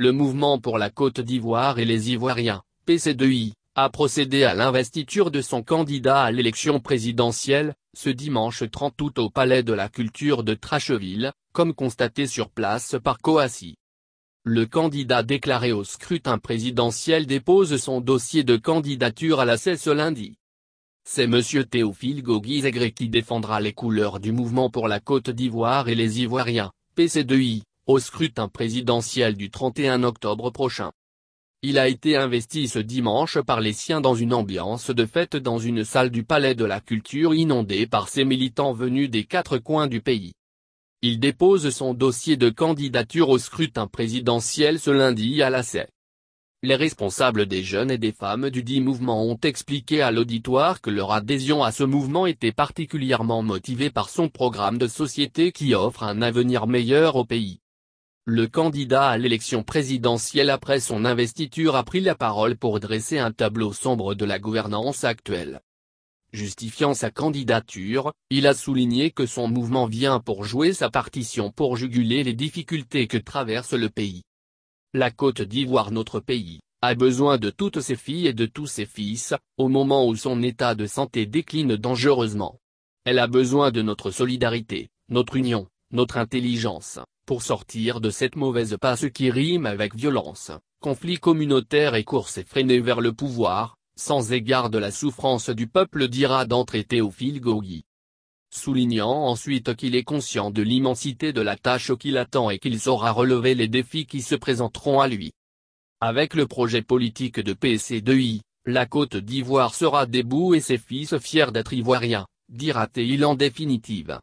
le mouvement pour la Côte d'Ivoire et les Ivoiriens, PC2I, a procédé à l'investiture de son candidat à l'élection présidentielle, ce dimanche 30 août au Palais de la Culture de Tracheville, comme constaté sur place par Coassi. Le candidat déclaré au scrutin présidentiel dépose son dossier de candidature à la CES ce lundi. C'est M. Théophile Gauguizegré qui défendra les couleurs du mouvement pour la Côte d'Ivoire et les Ivoiriens, PC2I, au scrutin présidentiel du 31 octobre prochain. Il a été investi ce dimanche par les siens dans une ambiance de fête dans une salle du Palais de la Culture inondée par ses militants venus des quatre coins du pays. Il dépose son dossier de candidature au scrutin présidentiel ce lundi à la c Les responsables des jeunes et des femmes du dit mouvement ont expliqué à l'auditoire que leur adhésion à ce mouvement était particulièrement motivée par son programme de société qui offre un avenir meilleur au pays. Le candidat à l'élection présidentielle après son investiture a pris la parole pour dresser un tableau sombre de la gouvernance actuelle. Justifiant sa candidature, il a souligné que son mouvement vient pour jouer sa partition pour juguler les difficultés que traverse le pays. La Côte d'Ivoire notre pays, a besoin de toutes ses filles et de tous ses fils, au moment où son état de santé décline dangereusement. Elle a besoin de notre solidarité, notre union, notre intelligence, pour sortir de cette mauvaise passe qui rime avec violence, conflit communautaire et course effrénée vers le pouvoir, sans égard de la souffrance du peuple dira d'entrée Théophile Gogui. Soulignant ensuite qu'il est conscient de l'immensité de la tâche qu'il attend et qu'il saura relever les défis qui se présenteront à lui. Avec le projet politique de PC2I, e la Côte d'Ivoire sera debout et ses fils fiers d'être ivoiriens, dira-t-il en définitive.